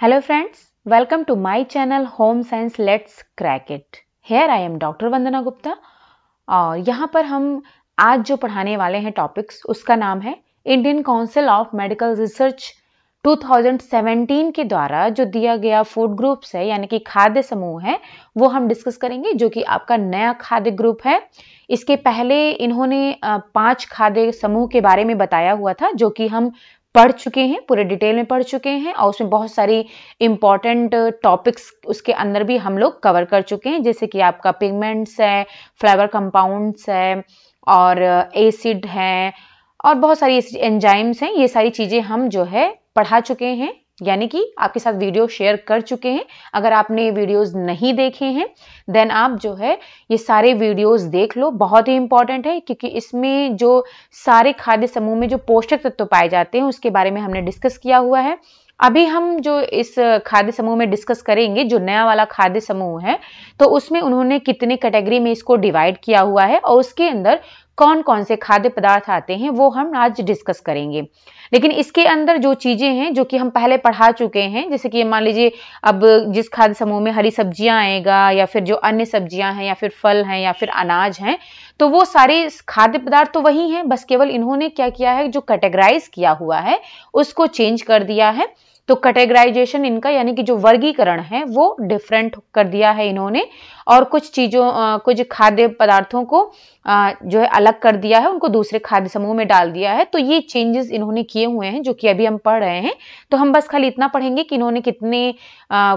Hello friends, welcome to my channel Home Science Let's Crack It. Here I am Dr. Vandana Gupta और यहाँ पर हम आज जो पढ़ाने वाले हैं टॉपिक्स उसका नाम है Indian Council of Medical Research 2017 के द्वारा जो दिया गया फूड ग्रुप्स है यानी कि खाद्य समूह है वो हम डिस्कस करेंगे जो कि आपका नया खाद्य ग्रुप है इसके पहले इन्होंने पांच खाद्य समूह के बारे में बताया हुआ था जो कि हम पढ़ चुके हैं पूरे डिटेल में पढ़ चुके हैं और उसमें बहुत सारी इम्पॉर्टेंट टॉपिक्स उसके अंदर भी हम लोग कवर कर चुके हैं जैसे कि आपका पिगमेंट्स है फ्लेवर कंपाउंड्स है और एसिड है और बहुत सारी एंजाइम्स हैं ये सारी चीज़ें हम जो है पढ़ा चुके हैं यानी कि आपके साथ वीडियो शेयर कर चुके हैं अगर आपने वीडियोस नहीं देखे हैं देन आप जो है ये सारे वीडियोस देख लो बहुत ही इंपॉर्टेंट है क्योंकि इसमें जो सारे खाद्य समूह में जो पोषक तत्व तो पाए जाते हैं उसके बारे में हमने डिस्कस किया हुआ है अभी हम जो इस खाद्य समूह में डिस्कस करेंगे जो नया वाला खाद्य समूह है तो उसमें उन्होंने कितने कैटेगरी में इसको डिवाइड किया हुआ है और उसके अंदर कौन कौन से खाद्य पदार्थ आते हैं वो हम आज डिस्कस करेंगे लेकिन इसके अंदर जो चीज़ें हैं जो कि हम पहले पढ़ा चुके हैं जैसे कि मान लीजिए अब जिस खाद्य समूह में हरी सब्जियां आएगा या फिर जो अन्य सब्जियां हैं या फिर फल हैं या फिर अनाज हैं तो वो सारे खाद्य पदार्थ तो वही हैं बस केवल इन्होंने क्या किया है जो कैटेगराइज किया हुआ है उसको चेंज कर दिया है तो कैटेगराइजेशन इनका यानी कि जो वर्गीकरण है वो डिफरेंट कर दिया है इन्होंने और कुछ चीज़ों कुछ खाद्य पदार्थों को जो है अलग कर दिया है उनको दूसरे खाद्य समूह में डाल दिया है तो ये चेंजेस इन्होंने किए हुए हैं जो कि अभी हम पढ़ रहे हैं तो हम बस खाली इतना पढ़ेंगे कि इन्होंने कितने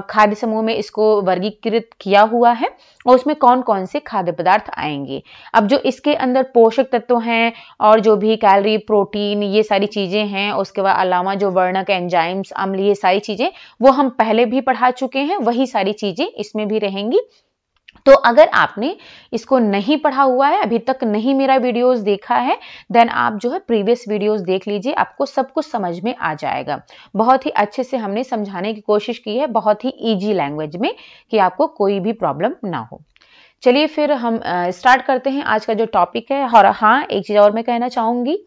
खाद्य समूह में इसको वर्गीकृत किया हुआ है और उसमें कौन कौन से खाद्य पदार्थ आएंगे अब जो इसके अंदर पोषक तत्व हैं और जो भी कैलरी प्रोटीन ये सारी चीज़ें हैं उसके बाद अलावा जो वर्णक एंजाइम्स अम्ल ये सारी चीज़ें वो हम पहले भी पढ़ा चुके हैं वही सारी चीज़ें इसमें भी रहेंगी तो अगर आपने इसको नहीं पढ़ा हुआ है अभी तक नहीं मेरा वीडियोस देखा है देन आप जो है प्रीवियस वीडियोस देख लीजिए आपको सब कुछ समझ में आ जाएगा बहुत ही अच्छे से हमने समझाने की कोशिश की है बहुत ही ईजी लैंग्वेज में कि आपको कोई भी प्रॉब्लम ना हो चलिए फिर हम स्टार्ट करते हैं आज का जो टॉपिक है और हाँ एक चीज़ और मैं कहना चाहूंगी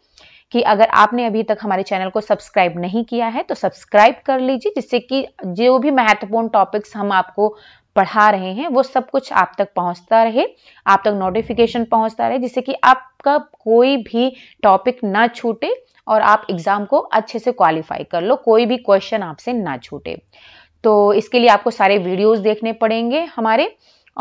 कि अगर आपने अभी तक हमारे चैनल को सब्सक्राइब नहीं किया है तो सब्सक्राइब कर लीजिए जिससे कि जो भी महत्वपूर्ण टॉपिक्स हम आपको पढ़ा रहे हैं वो सब कुछ आप तक पहुंचता रहे आप तक नोटिफिकेशन पहुंचता रहे जिससे कि आपका कोई भी टॉपिक ना छूटे और आप एग्ज़ाम को अच्छे से क्वालिफाई कर लो कोई भी क्वेश्चन आपसे ना छूटे तो इसके लिए आपको सारे वीडियोस देखने पड़ेंगे हमारे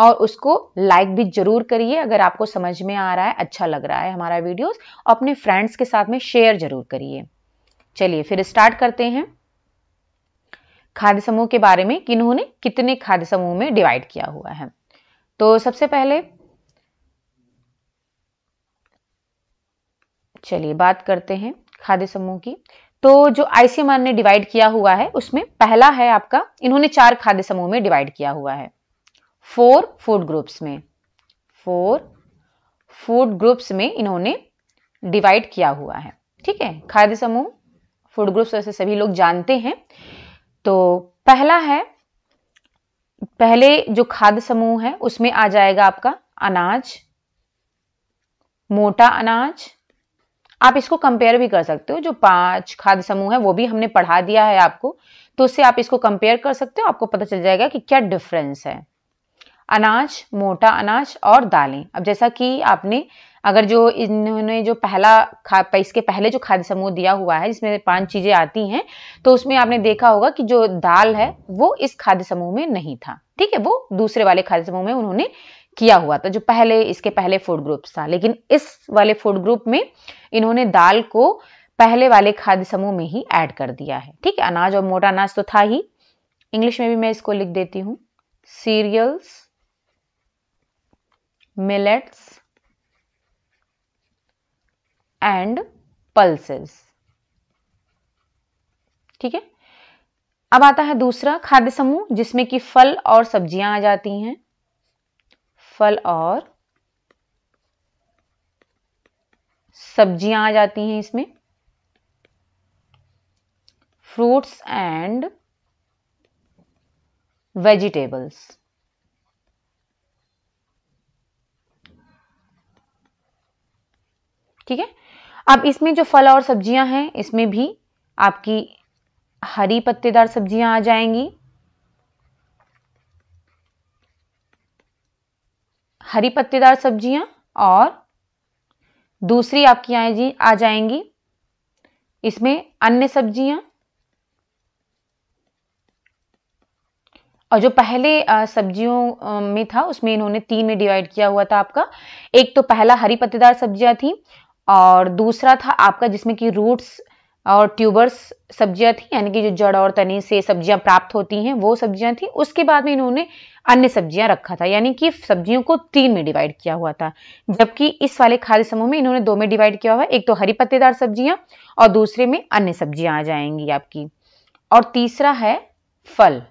और उसको लाइक भी जरूर करिए अगर आपको समझ में आ रहा है अच्छा लग रहा है हमारा वीडियोस अपने फ्रेंड्स के साथ में शेयर जरूर करिए चलिए फिर स्टार्ट करते हैं खाद्य समूह के बारे में कि इन्होंने कितने खाद्य समूह में डिवाइड किया हुआ है तो सबसे पहले चलिए बात करते हैं खाद्य समूह की तो जो आईसीएमआर ने डिवाइड किया हुआ है उसमें पहला है आपका इन्होंने चार खाद्य समूह में डिवाइड किया हुआ है फोर फूड ग्रुप्स में फोर फूड ग्रुप्स में इन्होंने डिवाइड किया हुआ है ठीक है खाद्य समूह फूड ग्रुप्स वैसे तो सभी लोग जानते हैं तो पहला है पहले जो खाद्य समूह है उसमें आ जाएगा आपका अनाज मोटा अनाज आप इसको कंपेयर भी कर सकते हो जो पांच खाद्य समूह है वो भी हमने पढ़ा दिया है आपको तो उससे आप इसको कंपेयर कर सकते हो आपको पता चल जाएगा कि क्या डिफरेंस है अनाज मोटा अनाज और दालें अब जैसा कि आपने अगर जो इन्होंने जो पहला खा इसके पहले जो खाद्य समूह दिया हुआ है जिसमें पांच चीजें आती हैं तो उसमें आपने देखा होगा कि जो दाल है वो इस खाद्य समूह में नहीं था ठीक है वो दूसरे वाले खाद्य समूह में उन्होंने किया हुआ था जो पहले इसके पहले फूड ग्रुप था लेकिन इस वाले फूड ग्रुप में इन्होंने दाल को पहले वाले खाद्य समूह में ही ऐड कर दिया है ठीक है अनाज और मोटा अनाज तो था ही इंग्लिश में भी मैं इसको लिख देती हूँ सीरियल्स मिलेट्स एंड पल्सेस ठीक है अब आता है दूसरा खाद्य समूह जिसमें कि फल और सब्जियां आ जाती हैं फल और सब्जियां आ जाती हैं इसमें फ्रूट्स एंड वेजिटेबल्स ठीक है अब इसमें जो फल और सब्जियां हैं इसमें भी आपकी हरी पत्तेदार सब्जियां आ जाएंगी हरी पत्तेदार सब्जियां और दूसरी आपकी जी आ जाएंगी इसमें अन्य सब्जियां और जो पहले सब्जियों में था उसमें इन्होंने तीन में डिवाइड किया हुआ था आपका एक तो पहला हरी पत्तेदार सब्जियां थी और दूसरा था आपका जिसमें कि रूट्स और ट्यूबर्स सब्जियां थी यानी कि जो जड़ और तने से सब्जियां प्राप्त होती हैं वो सब्जियां थी उसके बाद में इन्होंने अन्य सब्जियां रखा था यानी कि सब्जियों को तीन में डिवाइड किया हुआ था जबकि इस वाले खाद्य समूह में इन्होंने दो में डिवाइड किया हुआ एक तो हरी पत्तेदार सब्जियां और दूसरे में अन्य सब्जियां आ जाएंगी आपकी और तीसरा है फल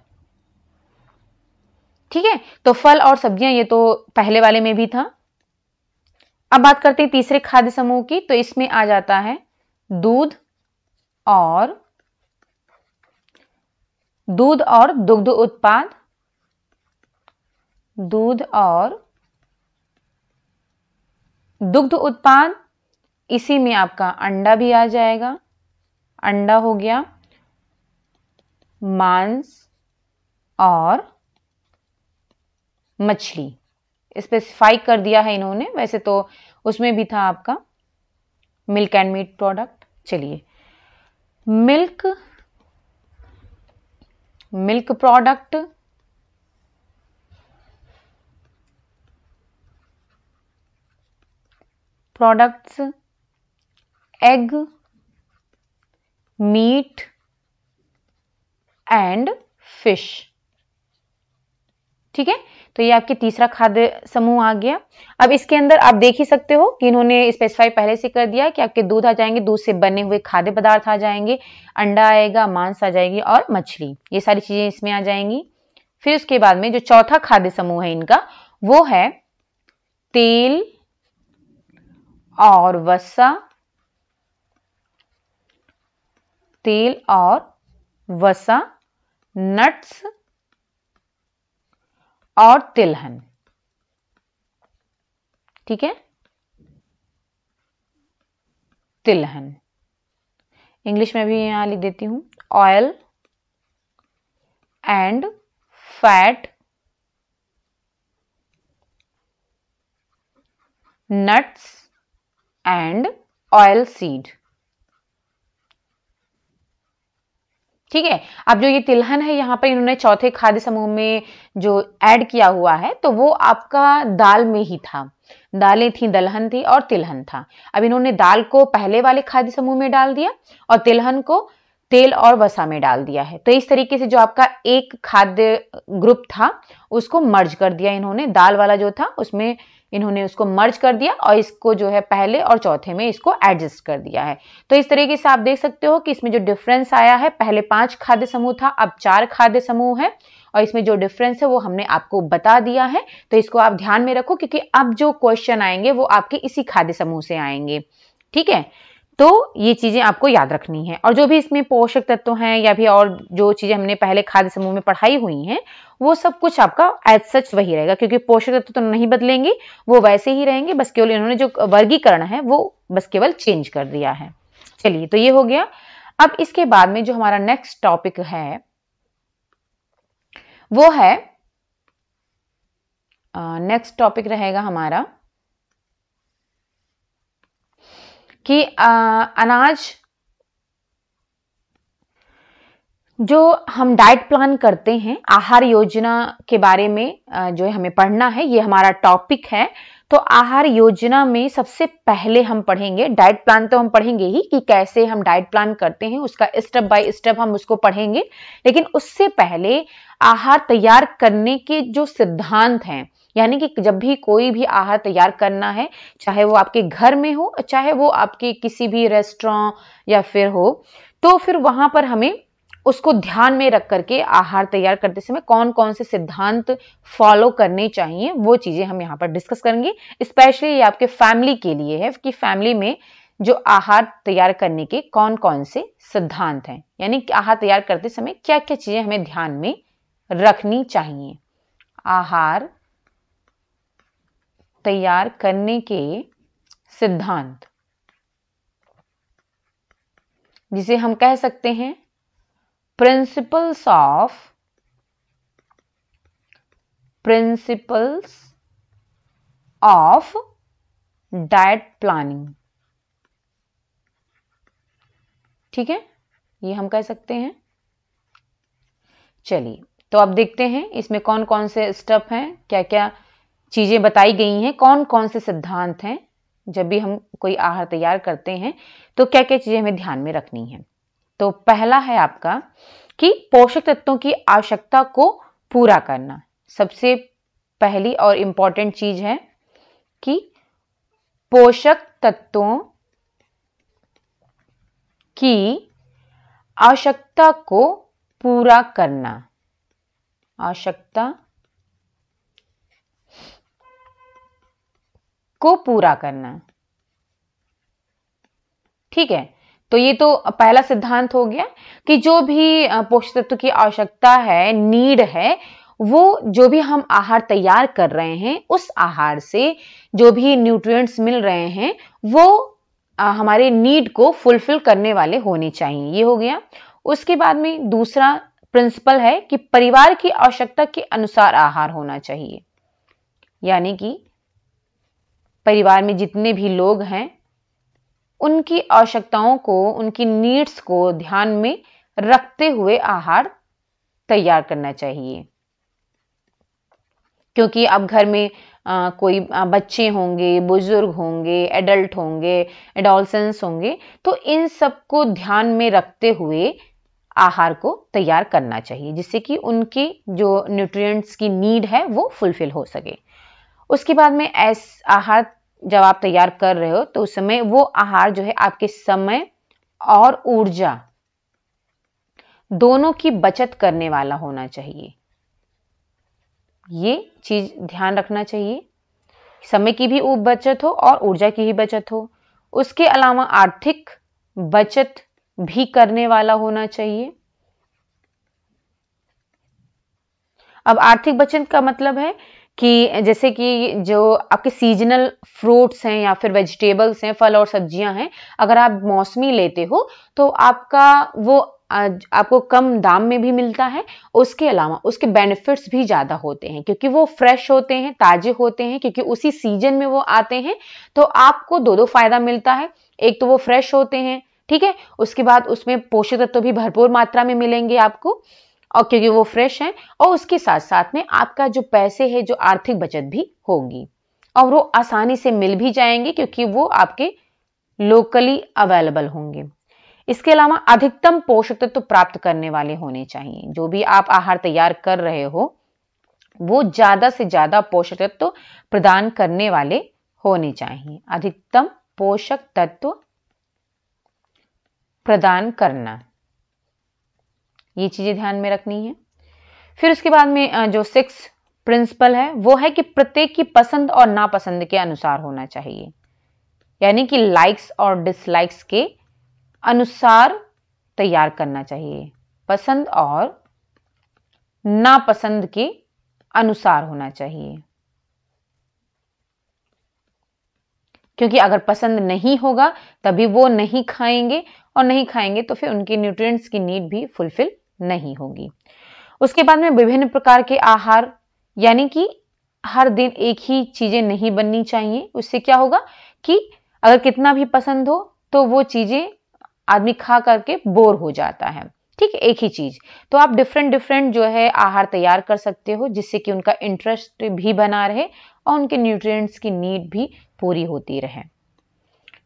ठीक है तो फल और सब्जियां ये तो पहले वाले में भी था अब बात करते हैं तीसरे खाद्य समूह की तो इसमें आ जाता है दूध और दूध और दुग्ध उत्पाद दूध और दुग्ध उत्पाद इसी में आपका अंडा भी आ जाएगा अंडा हो गया मांस और मछली स्पेसिफाई कर दिया है इन्होंने वैसे तो उसमें भी था आपका मिल्क एंड मीट प्रोडक्ट चलिए milk milk product products egg meat and fish ठीक है तो ये आपके तीसरा खाद्य समूह आ गया अब इसके अंदर आप देख ही सकते हो कि इन्होंने स्पेसिफाई पहले से कर दिया कि आपके दूध आ जाएंगे दूध से बने हुए खाद्य पदार्थ आ जाएंगे अंडा आएगा मांस आ जाएगी और मछली ये सारी चीजें इसमें आ जाएंगी फिर उसके बाद में जो चौथा खाद्य समूह है इनका वो है तेल और वसा तेल और वसा नट्स और तिलहन ठीक है तिलहन इंग्लिश में भी यहां लिख देती हूं oil and fat nuts and oil seed ठीक है अब जो ये तिलहन है यहाँ पर इन्होंने चौथे खाद्य समूह में जो ऐड किया हुआ है तो वो आपका दाल में ही था दालें थी दलहन थी और तिलहन था अब इन्होंने दाल को पहले वाले खाद्य समूह में डाल दिया और तिलहन को तेल और वसा में डाल दिया है तो इस तरीके से जो आपका एक खाद्य ग्रुप था उसको मर्ज कर दिया इन्होंने दाल वाला जो था उसमें इन्होंने उसको मर्ज कर दिया और इसको जो है पहले और चौथे में इसको एडजस्ट कर दिया है तो इस तरीके से आप देख सकते हो कि इसमें जो डिफरेंस आया है पहले पांच खाद्य समूह था अब चार खाद्य समूह है और इसमें जो डिफरेंस है वो हमने आपको बता दिया है तो इसको आप ध्यान में रखो क्योंकि अब जो क्वेश्चन आएंगे वो आपके इसी खाद्य समूह से आएंगे ठीक है तो ये चीज़ें आपको याद रखनी है और जो भी इसमें पोषक तत्व हैं या भी और जो चीज़ें हमने पहले खाद्य समूह में पढ़ाई हुई हैं वो सब कुछ आपका एज सच वही रहेगा क्योंकि पोषक तत्व तो नहीं बदलेंगे वो वैसे ही रहेंगे बस केवल इन्होंने जो वर्गीकरण है वो बस केवल चेंज कर दिया है चलिए तो ये हो गया अब इसके बाद में जो हमारा नेक्स्ट टॉपिक है वो है नेक्स्ट टॉपिक रहेगा हमारा कि अनाज जो हम डाइट प्लान करते हैं आहार योजना के बारे में जो है हमें पढ़ना है ये हमारा टॉपिक है तो आहार योजना में सबसे पहले हम पढ़ेंगे डाइट प्लान तो हम पढ़ेंगे ही कि कैसे हम डाइट प्लान करते हैं उसका स्टेप बाय स्टेप हम उसको पढ़ेंगे लेकिन उससे पहले आहार तैयार करने के जो सिद्धांत हैं यानी कि जब भी कोई भी आहार तैयार करना है चाहे वो आपके घर में हो चाहे वो आपके किसी भी रेस्टोरेंट या फिर हो तो फिर वहां पर हमें उसको ध्यान में रख करके आहार तैयार करते समय कौन कौन से सिद्धांत फॉलो करने चाहिए वो चीज़ें हम यहाँ पर डिस्कस करेंगे स्पेशली ये आपके फैमिली के लिए है कि फैमिली में जो आहार तैयार करने के कौन कौन से सिद्धांत हैं यानी कि आहार तैयार करते समय क्या क्या चीज़ें हमें ध्यान में रखनी चाहिए आहार तैयार करने के सिद्धांत जिसे हम कह सकते हैं principles of principles of diet planning ठीक है ये हम कह सकते हैं चलिए तो अब देखते हैं इसमें कौन कौन से स्टेप हैं क्या क्या चीज़ें बताई गई हैं कौन कौन से सिद्धांत हैं जब भी हम कोई आहार तैयार करते हैं तो क्या क्या चीज़ें हमें ध्यान में रखनी है तो पहला है आपका कि पोषक तत्वों की आवश्यकता को पूरा करना सबसे पहली और इंपॉर्टेंट चीज़ है कि पोषक तत्वों की आवश्यकता को पूरा करना आवश्यकता को पूरा करना ठीक है तो ये तो पहला सिद्धांत हो गया कि जो भी पोषक तत्व की आवश्यकता है नीड है वो जो भी हम आहार तैयार कर रहे हैं उस आहार से जो भी न्यूट्रिएंट्स मिल रहे हैं वो हमारे नीड को फुलफिल करने वाले होने चाहिए ये हो गया उसके बाद में दूसरा प्रिंसिपल है कि परिवार की आवश्यकता के अनुसार आहार होना चाहिए यानी कि परिवार में जितने भी लोग हैं उनकी आवश्यकताओं को उनकी नीड्स को ध्यान में रखते हुए आहार तैयार करना चाहिए क्योंकि अब घर में आ, कोई बच्चे होंगे बुजुर्ग होंगे एडल्ट होंगे एडोलसेंस होंगे तो इन सबको ध्यान में रखते हुए आहार को तैयार करना चाहिए जिससे कि उनकी जो न्यूट्रिएंट्स की नीड है वो फुलफिल हो सके उसके बाद में ऐस आहार जब आप तैयार कर रहे हो तो उस समय वो आहार जो है आपके समय और ऊर्जा दोनों की बचत करने वाला होना चाहिए ये चीज ध्यान रखना चाहिए समय की भी बचत हो और ऊर्जा की भी बचत हो उसके अलावा आर्थिक बचत भी करने वाला होना चाहिए अब आर्थिक बचत का मतलब है कि जैसे कि जो आपके सीजनल फ्रूट्स हैं या फिर वेजिटेबल्स हैं फल और सब्जियां हैं अगर आप मौसमी लेते हो तो आपका वो आपको कम दाम में भी मिलता है उसके अलावा उसके बेनिफिट्स भी ज़्यादा होते हैं क्योंकि वो फ्रेश होते हैं ताज़े होते हैं क्योंकि उसी सीजन में वो आते हैं तो आपको दो दो फायदा मिलता है एक तो वो फ्रेश होते हैं ठीक है उसके बाद उसमें पोषक तत्व तो भी भरपूर मात्रा में मिलेंगे आपको और क्योंकि वो फ्रेश हैं और उसके साथ साथ में आपका जो पैसे है जो आर्थिक बचत भी होगी और वो आसानी से मिल भी जाएंगे क्योंकि वो आपके लोकली अवेलेबल होंगे इसके अलावा अधिकतम पोषक तत्व तो प्राप्त करने वाले होने चाहिए जो भी आप आहार तैयार कर रहे हो वो ज्यादा से ज्यादा पोषक तत्व तो प्रदान करने वाले होने चाहिए अधिकतम पोषक तत्व तो प्रदान करना ये चीज़ें ध्यान में रखनी है फिर उसके बाद में जो सिक्स प्रिंसिपल है वो है कि प्रत्येक की पसंद और नापसंद के अनुसार होना चाहिए यानी कि लाइक्स और डिसलाइक्स के अनुसार तैयार करना चाहिए पसंद और नापसंद के अनुसार होना चाहिए क्योंकि अगर पसंद नहीं होगा तभी वो नहीं खाएंगे और नहीं खाएंगे तो फिर उनकी न्यूट्रिएंट्स की नीड भी फुलफिल नहीं होगी उसके बाद में विभिन्न प्रकार के आहार यानी कि हर दिन एक ही चीजें नहीं बननी चाहिए उससे क्या होगा कि अगर कितना भी पसंद हो तो वो चीजें आदमी खा करके बोर हो जाता है ठीक है एक ही चीज तो आप डिफरेंट डिफरेंट जो है आहार तैयार कर सकते हो जिससे कि उनका इंटरेस्ट भी बना रहे और उनके न्यूट्रिएंट्स की नीड भी पूरी होती रहे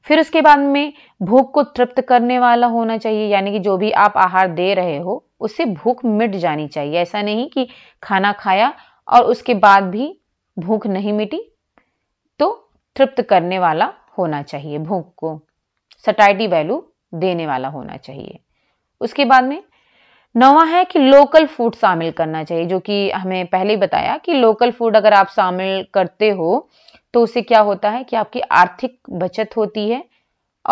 फिर उसके बाद में भूख को तृप्त करने वाला होना चाहिए यानी कि जो भी आप आहार दे रहे हो उसे भूख मिट जानी चाहिए ऐसा नहीं कि खाना खाया और उसके बाद भी भूख नहीं मिटी तो तृप्त करने वाला होना चाहिए भूख को सटाइटी वैल्यू देने वाला होना चाहिए उसके बाद में नवा है कि लोकल फूड शामिल करना चाहिए जो कि हमें पहले ही बताया कि लोकल फूड अगर आप शामिल करते हो तो उससे क्या होता है कि आपकी आर्थिक बचत होती है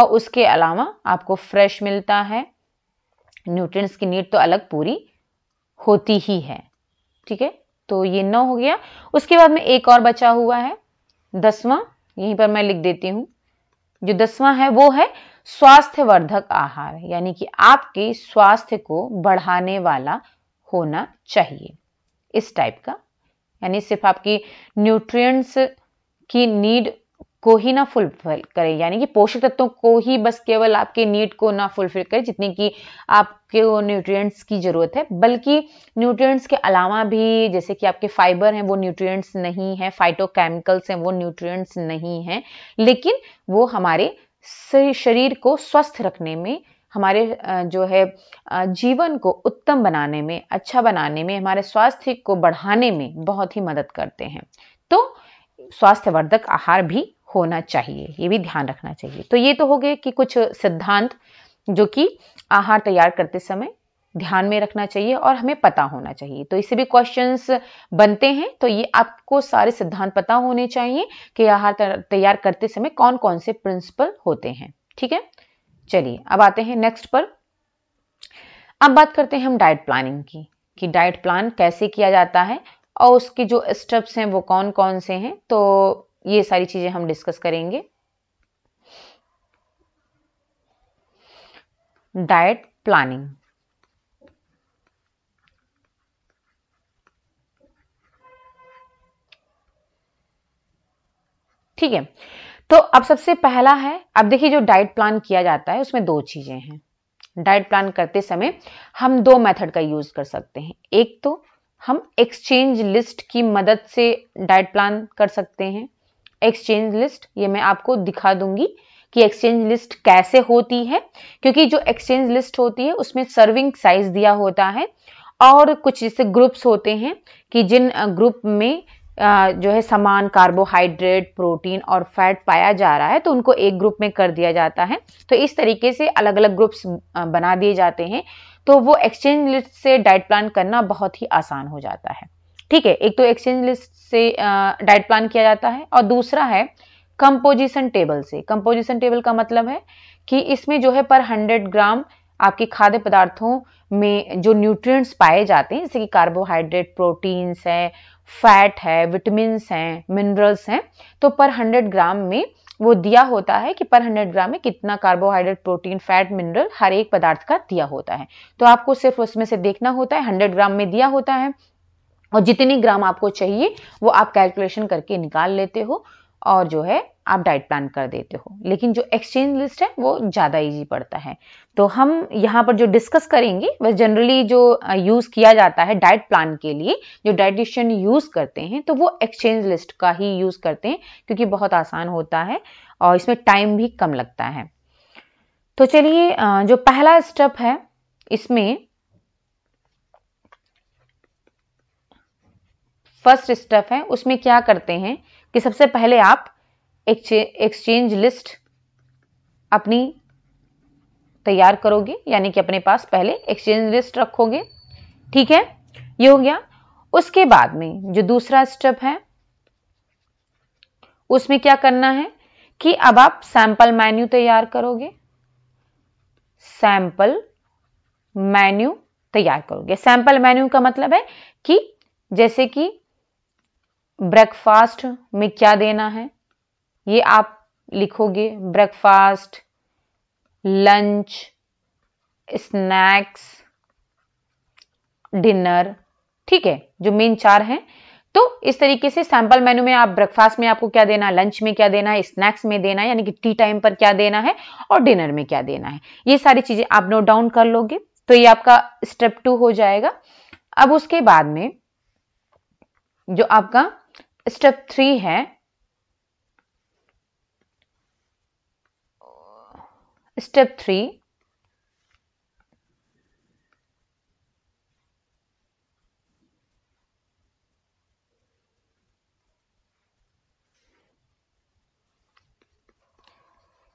और उसके अलावा आपको फ्रेश मिलता है न्यूट्रिएंट्स की नीड तो अलग पूरी होती ही है ठीक है तो ये नौ हो गया उसके बाद में एक और बचा हुआ है दसवां यहीं पर मैं लिख देती हूं जो दसवां है वो है स्वास्थ्यवर्धक आहार यानी कि आपके स्वास्थ्य को बढ़ाने वाला होना चाहिए इस टाइप का यानी सिर्फ आपकी न्यूट्रिएंट्स की नीड को ही ना फुलफिल करे यानी कि पोषक तत्वों को ही बस केवल आपके नीड को ना फुलफिल करे जितने की आपके न्यूट्रिएंट्स की ज़रूरत है बल्कि न्यूट्रिएंट्स के अलावा भी जैसे कि आपके फाइबर हैं वो न्यूट्रिएंट्स नहीं हैं फाइटोकेमिकल्स हैं वो न्यूट्रिएंट्स नहीं हैं लेकिन वो हमारे शरीर को स्वस्थ रखने में हमारे जो है जीवन को उत्तम बनाने में अच्छा बनाने में हमारे स्वास्थ्य को बढ़ाने में बहुत ही मदद करते हैं तो स्वास्थ्यवर्धक आहार भी होना चाहिए ये भी ध्यान रखना चाहिए तो ये तो हो गए कि कुछ सिद्धांत जो कि आहार तैयार करते समय ध्यान में रखना चाहिए और हमें पता होना चाहिए तो इससे भी क्वेश्चंस बनते हैं तो ये आपको सारे सिद्धांत पता होने चाहिए कि आहार तैयार करते समय कौन कौन से प्रिंसिपल होते हैं ठीक है चलिए अब आते हैं नेक्स्ट पर अब बात करते हैं हम डाइट प्लानिंग की कि डाइट प्लान कैसे किया जाता है और उसके जो स्टेप्स हैं वो कौन कौन से हैं तो ये सारी चीज़ें हम डिस्कस करेंगे डाइट प्लानिंग ठीक है तो अब सबसे पहला है अब देखिए जो डाइट प्लान किया जाता है उसमें दो चीजें हैं डाइट प्लान करते समय हम दो मेथड का यूज कर सकते हैं एक तो हम एक्सचेंज लिस्ट की मदद से डाइट प्लान कर सकते हैं एक्सचेंज लिस्ट ये मैं आपको दिखा दूंगी कि एक्सचेंज लिस्ट कैसे होती है क्योंकि जो एक्सचेंज लिस्ट होती है उसमें सर्विंग साइज दिया होता है और कुछ जैसे ग्रुप्स होते हैं कि जिन ग्रुप में जो है समान कार्बोहाइड्रेट प्रोटीन और फैट पाया जा रहा है तो उनको एक ग्रुप में कर दिया जाता है तो इस तरीके से अलग अलग ग्रुप्स बना दिए जाते हैं तो वो एक्सचेंज लिस्ट से डाइट प्लान करना बहुत ही आसान हो जाता है ठीक है एक तो एक्सचेंज लिस्ट से डाइट प्लान किया जाता है और दूसरा है कंपोजिशन टेबल से कंपोजिशन टेबल का मतलब है कि इसमें जो है पर हंड्रेड ग्राम आपके खाद्य पदार्थों में जो न्यूट्रिएंट्स पाए जाते हैं जैसे कि कार्बोहाइड्रेट प्रोटीन्स हैं फैट है विटामिन हैं मिनरल्स हैं तो पर हंड्रेड ग्राम में वो दिया होता है कि पर हंड्रेड ग्राम में कितना कार्बोहाइड्रेट प्रोटीन फैट मिनरल हर एक पदार्थ का दिया होता है तो आपको सिर्फ उसमें से देखना होता है हंड्रेड ग्राम में दिया होता है और जितनी ग्राम आपको चाहिए वो आप कैलकुलेशन करके निकाल लेते हो और जो है आप डाइट प्लान कर देते हो लेकिन जो एक्सचेंज लिस्ट है वो ज़्यादा इजी पड़ता है तो हम यहाँ पर जो डिस्कस करेंगे वह जनरली जो यूज़ किया जाता है डाइट प्लान के लिए जो डाइटिशियन यूज़ करते हैं तो वो एक्सचेंज लिस्ट का ही यूज़ करते हैं क्योंकि बहुत आसान होता है और इसमें टाइम भी कम लगता है तो चलिए जो पहला स्टेप है इसमें फर्स्ट स्टेप है उसमें क्या करते हैं कि सबसे पहले आप एक्सचेंज लिस्ट अपनी तैयार करोगे यानी कि अपने पास पहले एक्सचेंज लिस्ट रखोगे ठीक है ये हो गया उसके बाद में जो दूसरा स्टेप है उसमें क्या करना है कि अब आप सैंपल मेन्यू तैयार करोगे सैंपल मेन्यू तैयार करोगे सैंपल मेन्यू का मतलब है कि जैसे कि ब्रेकफास्ट में क्या देना है ये आप लिखोगे ब्रेकफास्ट लंच स्नैक्स डिनर ठीक है जो मेन चार हैं तो इस तरीके से सैंपल मेनू में आप ब्रेकफास्ट में आपको क्या देना है लंच में क्या देना है स्नैक्स में देना है यानी कि टी टाइम पर क्या देना है और डिनर में क्या देना है ये सारी चीजें आप नोट डाउन कर लोगे तो ये आपका स्टेप टू हो जाएगा अब उसके बाद में जो आपका स्टेप थ्री है स्टेप थ्री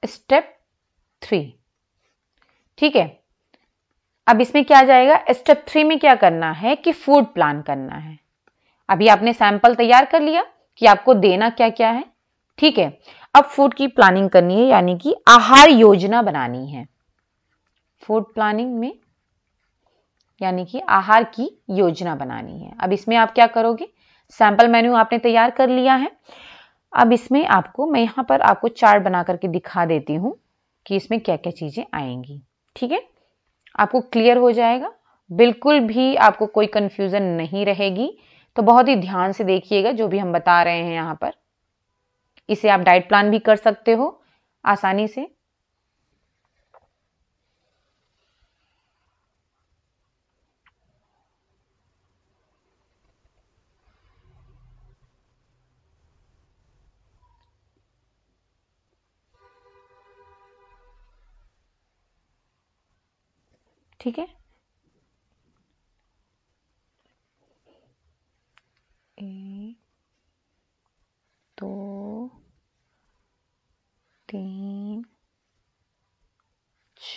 स्टेप थ्री ठीक है अब इसमें क्या जाएगा स्टेप थ्री में क्या करना है कि फूड प्लान करना है अभी आपने सैंपल तैयार कर लिया कि आपको देना क्या क्या है ठीक है अब फूड की प्लानिंग करनी है यानी कि आहार योजना बनानी है फूड प्लानिंग में यानी कि आहार की योजना बनानी है अब इसमें आप क्या करोगे सैंपल मेन्यू आपने तैयार कर लिया है अब इसमें आपको मैं यहां पर आपको चार्ट बना करके दिखा देती हूं कि इसमें क्या क्या चीज़ें आएंगी ठीक है आपको क्लियर हो जाएगा बिल्कुल भी आपको कोई कंफ्यूजन नहीं रहेगी तो बहुत ही ध्यान से देखिएगा जो भी हम बता रहे हैं यहाँ पर इसे आप डाइट प्लान भी कर सकते हो आसानी से ठीक है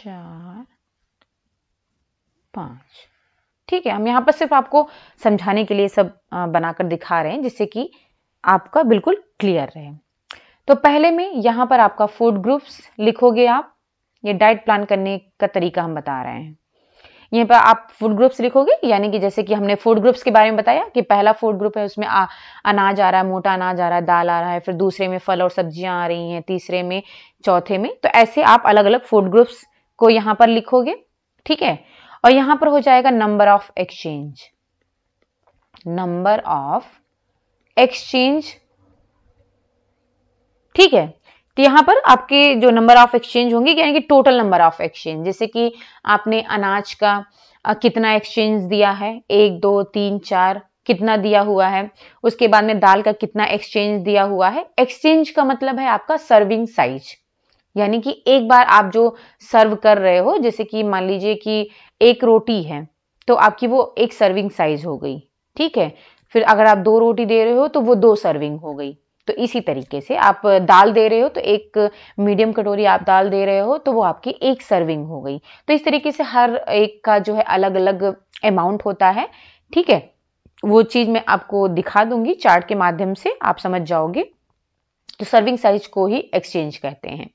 चार पांच ठीक है हम यहाँ पर सिर्फ आपको समझाने के लिए सब बनाकर दिखा रहे हैं जिससे कि आपका बिल्कुल क्लियर रहे तो पहले में यहाँ पर आपका फूड ग्रुप्स लिखोगे आप ये डाइट प्लान करने का तरीका हम बता रहे हैं यहाँ पर आप फूड ग्रुप्स लिखोगे यानी कि जैसे कि हमने फूड ग्रुप्स के बारे में बताया कि पहला फूड ग्रुप है उसमें अनाज आ रहा है मोटा अनाज आ रहा है दाल आ रहा है फिर दूसरे में फल और सब्जियां आ रही हैं तीसरे में चौथे में तो ऐसे आप अलग अलग फूड ग्रुप्स को यहां पर लिखोगे ठीक है और यहां पर हो जाएगा number of exchange number of exchange ठीक है तो यहां पर आपके जो नंबर ऑफ एक्सचेंज होंगे यानी कि टोटल नंबर ऑफ एक्सचेंज जैसे कि आपने अनाज का कितना एक्सचेंज दिया है एक दो तीन चार कितना दिया हुआ है उसके बाद में दाल का कितना एक्सचेंज दिया हुआ है एक्सचेंज का मतलब है आपका सर्विंग साइज यानी कि एक बार आप जो सर्व कर रहे हो जैसे कि मान लीजिए कि एक रोटी है तो आपकी वो एक सर्विंग साइज हो गई ठीक है फिर अगर आप दो रोटी दे रहे हो तो वो दो सर्विंग हो गई तो इसी तरीके से आप दाल दे रहे हो तो एक मीडियम कटोरी आप दाल दे रहे हो तो वो आपकी एक सर्विंग हो गई तो इस तरीके से हर एक का जो है अलग अलग अमाउंट होता है ठीक है वो चीज़ मैं आपको दिखा दूंगी चार्ट के माध्यम से आप समझ जाओगे तो सर्विंग साइज को ही एक्सचेंज कहते हैं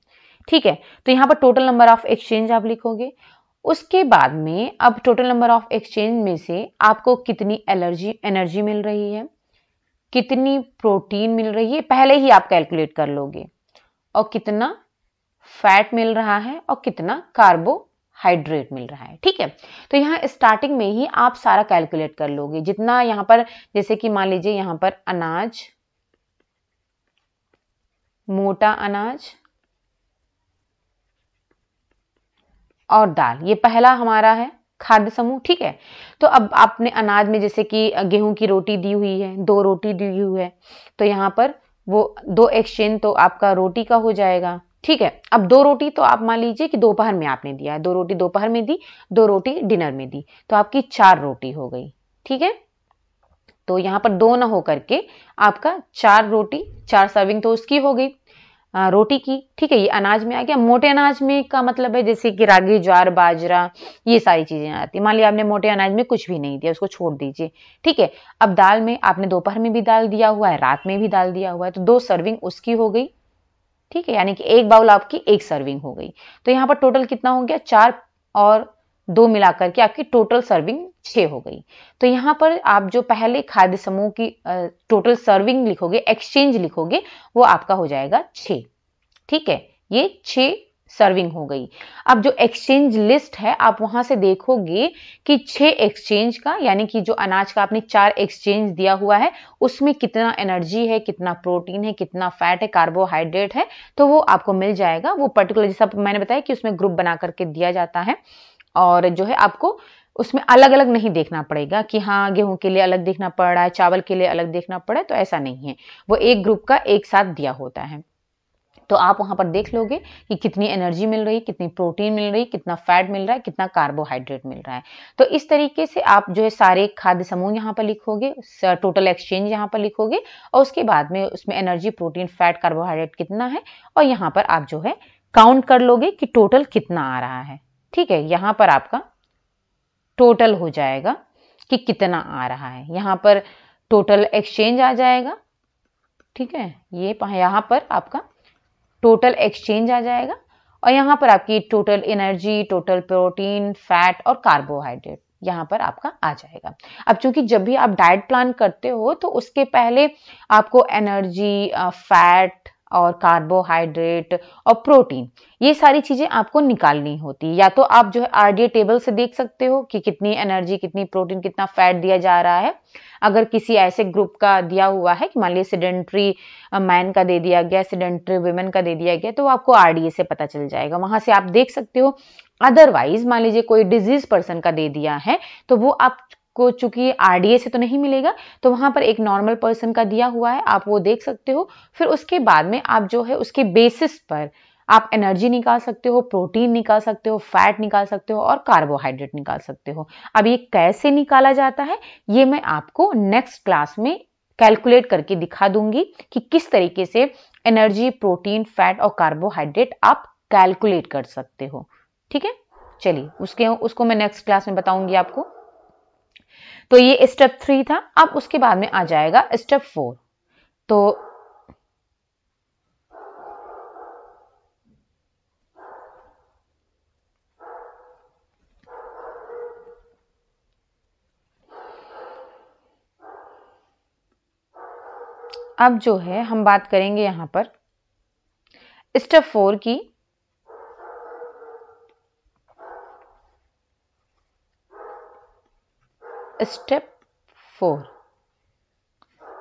ठीक है तो यहाँ पर टोटल नंबर ऑफ एक्सचेंज आप लिखोगे उसके बाद में अब टोटल नंबर ऑफ एक्सचेंज में से आपको कितनी एलर्जी एनर्जी मिल रही है कितनी प्रोटीन मिल रही है पहले ही आप कैलकुलेट कर लोगे और कितना फैट मिल रहा है और कितना कार्बोहाइड्रेट मिल रहा है ठीक है तो यहाँ स्टार्टिंग में ही आप सारा कैलकुलेट कर लोगे जितना यहाँ पर जैसे कि मान लीजिए यहाँ पर अनाज मोटा अनाज और दाल ये पहला हमारा है खाद्य समूह ठीक है तो अब आपने अनाज में जैसे कि गेहूं की रोटी दी हुई है दो रोटी दी हुई है तो यहाँ पर वो दो एक्सचेंज तो आपका रोटी का हो जाएगा ठीक है अब दो रोटी तो आप मान लीजिए कि दोपहर में आपने दिया है दो रोटी दोपहर में दी दो रोटी डिनर में दी तो आपकी चार रोटी हो गई ठीक है तो यहाँ पर दो ना होकर के आपका चार रोटी चार सर्विंग तो उसकी हो गई रोटी की ठीक है ये अनाज में आ गया मोटे अनाज में का मतलब है जैसे कि रागी ज्वार बाजरा ये सारी चीज़ें आती मान लिया आपने मोटे अनाज में कुछ भी नहीं दिया उसको छोड़ दीजिए ठीक है अब दाल में आपने दोपहर में भी दाल दिया हुआ है रात में भी दाल दिया हुआ है तो दो सर्विंग उसकी हो गई ठीक है यानी कि एक बाउल आपकी एक सर्विंग हो गई तो यहाँ पर टोटल कितना हो गया चार और दो मिलाकर के आपकी टोटल सर्विंग छः हो गई तो यहाँ पर आप जो पहले खाद्य समूह की टोटल सर्विंग लिखोगे एक्सचेंज लिखोगे वो आपका हो जाएगा छः ठीक है ये छः सर्विंग हो गई अब जो एक्सचेंज लिस्ट है आप वहां से देखोगे कि छह एक्सचेंज का यानी कि जो अनाज का आपने चार एक्सचेंज दिया हुआ है उसमें कितना एनर्जी है कितना प्रोटीन है कितना फैट है कार्बोहाइड्रेट है तो वो आपको मिल जाएगा वो पर्टिकुलर जैसा मैंने बताया कि उसमें ग्रुप बना करके दिया जाता है और जो है आपको उसमें अलग अलग नहीं देखना पड़ेगा कि हाँ गेहूं के लिए अलग देखना पड़ रहा है चावल के लिए अलग देखना पड़ा है तो ऐसा नहीं है वो एक ग्रुप का एक साथ दिया होता है तो आप वहां पर देख लोगे कि कितनी एनर्जी मिल रही कितनी प्रोटीन मिल रही कितना फैट मिल रहा है कितना कार्बोहाइड्रेट मिल रहा है तो इस तरीके से आप जो है सारे खाद्य समूह यहाँ पर लिखोगे टोटल एक्सचेंज यहाँ पर लिखोगे और उसके बाद में उसमें एनर्जी प्रोटीन फैट कार्बोहाइड्रेट कितना है और यहाँ पर आप जो है काउंट कर लोगे कि टोटल कितना आ रहा है ठीक है यहाँ पर आपका टोटल हो जाएगा कि कितना आ रहा है यहाँ पर टोटल एक्सचेंज आ जाएगा ठीक है ये यहाँ पर आपका टोटल एक्सचेंज आ जाएगा और यहाँ पर आपकी total energy total protein fat और कार्बोहाइड्रेट यहाँ पर आपका आ जाएगा अब चूंकि जब भी आप डाइट प्लान करते हो तो उसके पहले आपको एनर्जी फैट और कार्बोहाइड्रेट और प्रोटीन ये सारी चीज़ें आपको निकालनी होती है या तो आप जो है आरडीए टेबल से देख सकते हो कि कितनी एनर्जी कितनी प्रोटीन कितना फैट दिया जा रहा है अगर किसी ऐसे ग्रुप का दिया हुआ है कि मान लीजिए सिडेंट्री मैन का दे दिया गया सिडेंट्री वुमेन का दे दिया गया तो आपको आरडीए से पता चल जाएगा वहां से आप देख सकते हो अदरवाइज मान लीजिए कोई डिजीज पर्सन का दे दिया है तो वो आप को चूंकि आरडीए से तो नहीं मिलेगा तो वहां पर एक नॉर्मल पर्सन का दिया हुआ है आप वो देख सकते हो फिर उसके बाद में आप जो है उसके बेसिस पर आप एनर्जी निकाल सकते हो प्रोटीन निकाल सकते हो फैट निकाल सकते हो और कार्बोहाइड्रेट निकाल सकते हो अब ये कैसे निकाला जाता है ये मैं आपको नेक्स्ट क्लास में कैलकुलेट करके दिखा दूंगी कि किस तरीके से एनर्जी प्रोटीन फैट और कार्बोहाइड्रेट आप कैलकुलेट कर सकते हो ठीक है चलिए उसके उसको मैं नेक्स्ट क्लास में बताऊंगी आपको तो ये स्टेप थ्री था अब उसके बाद में आ जाएगा स्टेप फोर तो अब जो है हम बात करेंगे यहां पर स्टेप फोर की स्टेप फोर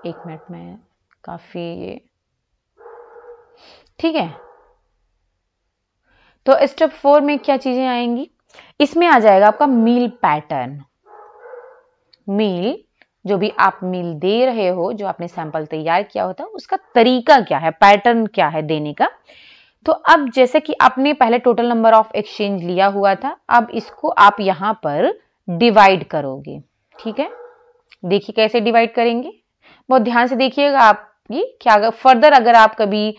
एक मिनट में काफ़ी ये ठीक है तो स्टेप फोर में क्या चीज़ें आएंगी इसमें आ जाएगा आपका मील पैटर्न मील जो भी आप मील दे रहे हो जो आपने सैंपल तैयार किया होता है उसका तरीका क्या है पैटर्न क्या है देने का तो अब जैसे कि आपने पहले टोटल नंबर ऑफ एक्सचेंज लिया हुआ था अब इसको आप यहां पर डिवाइड करोगे ठीक है देखिए कैसे डिवाइड करेंगे बहुत ध्यान से देखिएगा आप ये क्या अगर फर्दर अगर आप कभी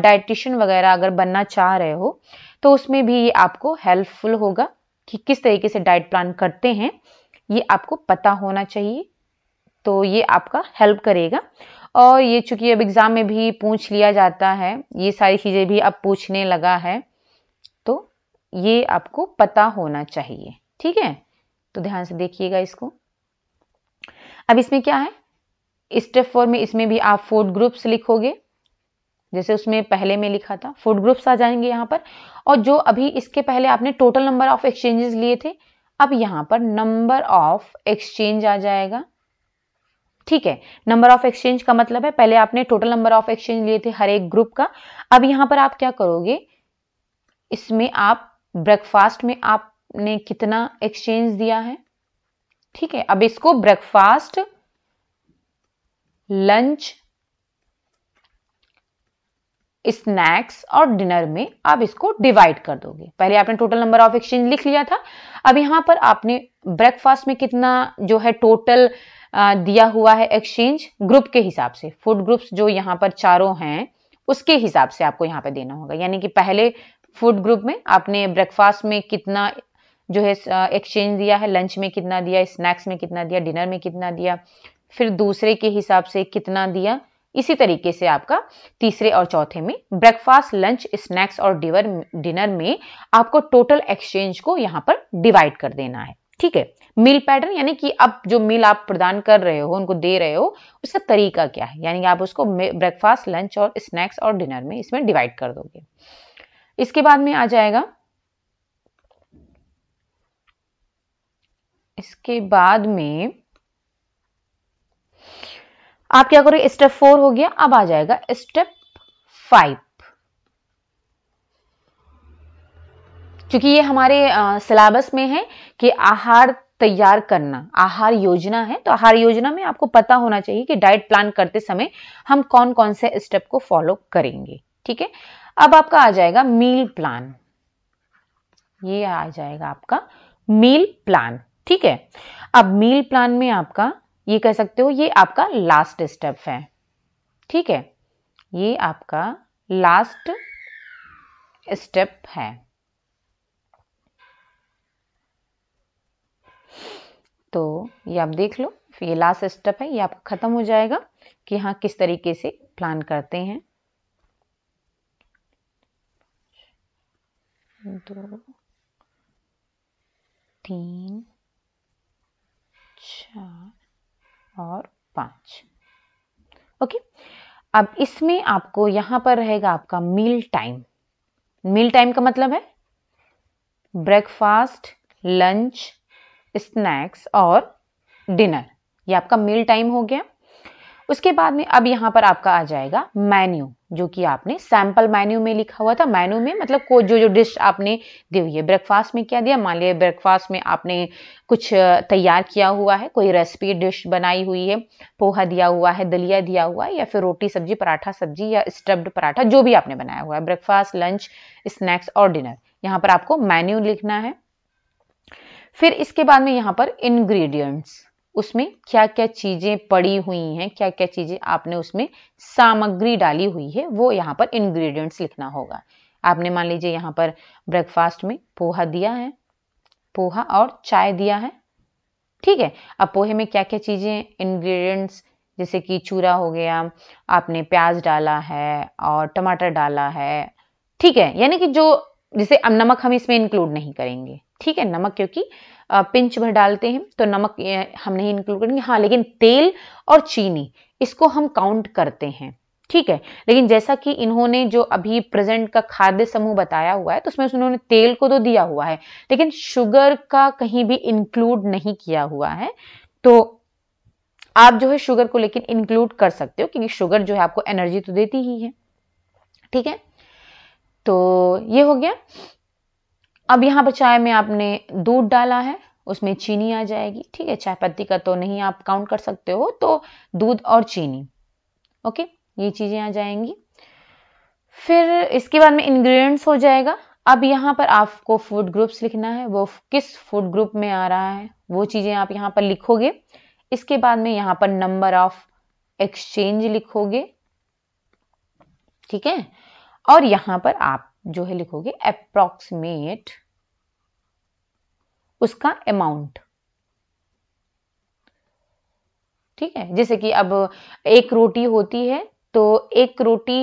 डायटिशियन वगैरह अगर बनना चाह रहे हो तो उसमें भी ये आपको हेल्पफुल होगा कि किस तरीके से डाइट प्लान करते हैं ये आपको पता होना चाहिए तो ये आपका हेल्प करेगा और ये चूंकि अब एग्ज़ाम में भी पूछ लिया जाता है ये सारी चीज़ें भी अब पूछने लगा है तो ये आपको पता होना चाहिए ठीक है तो ध्यान से देखिएगा इसको अब इसमें क्या है स्टेप फोर में इसमें भी आप फूड ग्रुप्स लिखोगे जैसे उसमें पहले में लिखा था फूड ग्रुप्स आ जाएंगे यहाँ पर और जो अभी इसके पहले आपने टोटल नंबर ऑफ एक्सचेंजेस लिए थे अब यहाँ पर नंबर ऑफ एक्सचेंज आ जाएगा ठीक है नंबर ऑफ एक्सचेंज का मतलब है पहले आपने टोटल नंबर ऑफ एक्सचेंज लिए थे हर एक ग्रुप का अब यहाँ पर आप क्या करोगे इसमें आप ब्रेकफास्ट में आपने कितना एक्सचेंज दिया है ठीक है अब इसको ब्रेकफास्ट लंच स्नैक्स और डिनर में आप इसको डिवाइड कर दोगे पहले आपने टोटल नंबर ऑफ एक्सचेंज लिख लिया था अब यहां पर आपने ब्रेकफास्ट में कितना जो है टोटल दिया हुआ है एक्सचेंज ग्रुप के हिसाब से फूड ग्रुप्स जो यहां पर चारों हैं उसके हिसाब से आपको यहां पर देना होगा यानी कि पहले फूड ग्रुप में आपने ब्रेकफास्ट में कितना जो है एक्सचेंज दिया है लंच में कितना दिया स्नैक्स में कितना दिया डिनर में कितना दिया फिर दूसरे के हिसाब से कितना दिया इसी तरीके से आपका तीसरे और चौथे में ब्रेकफास्ट लंच स्नैक्स और डिवर डिनर में आपको टोटल एक्सचेंज को यहाँ पर डिवाइड कर देना है ठीक है मील पैटर्न यानी कि अब जो मील आप प्रदान कर रहे हो उनको दे रहे हो उसका तरीका क्या है यानी आप उसको ब्रेकफास्ट लंच और स्नैक्स और डिनर में इसमें डिवाइड कर दोगे इसके बाद में आ जाएगा इसके बाद में आप क्या करोगे स्टेप फोर हो गया अब आ जाएगा स्टेप फाइव क्योंकि ये हमारे सिलेबस में है कि आहार तैयार करना आहार योजना है तो आहार योजना में आपको पता होना चाहिए कि डाइट प्लान करते समय हम कौन कौन से स्टेप को फॉलो करेंगे ठीक है अब आपका आ जाएगा मील प्लान ये आ जाएगा आपका मील प्लान ठीक है अब मील प्लान में आपका ये कह सकते हो ये आपका लास्ट स्टेप है ठीक है ये आपका लास्ट स्टेप है तो ये आप देख लो ये लास्ट स्टेप है ये आपका खत्म हो जाएगा कि हाँ किस तरीके से प्लान करते हैं दो तीन चार और पाँच ओके अब इसमें आपको यहाँ पर रहेगा आपका मील टाइम मील टाइम का मतलब है ब्रेकफास्ट लंच स्नैक्स और डिनर ये आपका मील टाइम हो गया उसके बाद में अब यहाँ पर आपका आ जाएगा मेन्यू जो कि आपने सैंपल मेन्यू में लिखा हुआ था मेन्यू में मतलब को जो जो डिश आपने दी हुई है ब्रेकफास्ट में क्या दिया मान लिया ब्रेकफास्ट में आपने कुछ तैयार किया हुआ है कोई रेसिपी डिश बनाई हुई है पोहा दिया हुआ है दलिया दिया हुआ है या फिर रोटी सब्जी पराठा सब्जी या स्टब्ड पराठा जो भी आपने बनाया हुआ है ब्रेकफास्ट लंच स्नैक्स और डिनर यहाँ पर आपको मेन्यू लिखना है फिर इसके बाद में यहाँ पर इंग्रेडिएंट्स उसमें क्या क्या चीज़ें पड़ी हुई हैं क्या क्या चीज़ें आपने उसमें सामग्री डाली हुई है वो यहाँ पर इंग्रेडिएंट्स लिखना होगा आपने मान लीजिए यहाँ पर ब्रेकफास्ट में पोहा दिया है पोहा और चाय दिया है ठीक है अब पोहे में क्या क्या चीज़ें इंग्रेडिएंट्स जैसे कि चूरा हो गया आपने प्याज डाला है और टमाटर डाला है ठीक है यानी कि जो जैसे अब नमक हम इसमें इंक्लूड नहीं करेंगे ठीक है नमक क्योंकि पिंच भर डालते हैं तो नमक हम नहीं इंक्लूड करेंगे हाँ लेकिन तेल और चीनी इसको हम काउंट करते हैं ठीक है लेकिन जैसा कि इन्होंने जो अभी प्रेजेंट का खाद्य समूह बताया हुआ है तो उसमें उन्होंने तेल को तो दिया हुआ है लेकिन शुगर का कहीं भी इंक्लूड नहीं किया हुआ है तो आप जो है शुगर को लेकिन इंक्लूड कर सकते हो क्योंकि शुगर जो है आपको एनर्जी तो देती ही है ठीक है तो ये हो गया अब यहाँ पर चाय में आपने दूध डाला है उसमें चीनी आ जाएगी ठीक है चाय पत्ती का तो नहीं आप काउंट कर सकते हो तो दूध और चीनी ओके ये चीज़ें आ जाएंगी फिर इसके बाद में इंग्रेडिएंट्स हो जाएगा अब यहाँ पर आपको फूड ग्रुप्स लिखना है वो किस फूड ग्रुप में आ रहा है वो चीज़ें आप यहाँ पर लिखोगे इसके बाद में यहाँ पर नंबर ऑफ एक्सचेंज लिखोगे ठीक है और यहां पर आप जो है लिखोगे अप्रोक्सीमेट उसका अमाउंट ठीक है जैसे कि अब एक रोटी होती है तो एक रोटी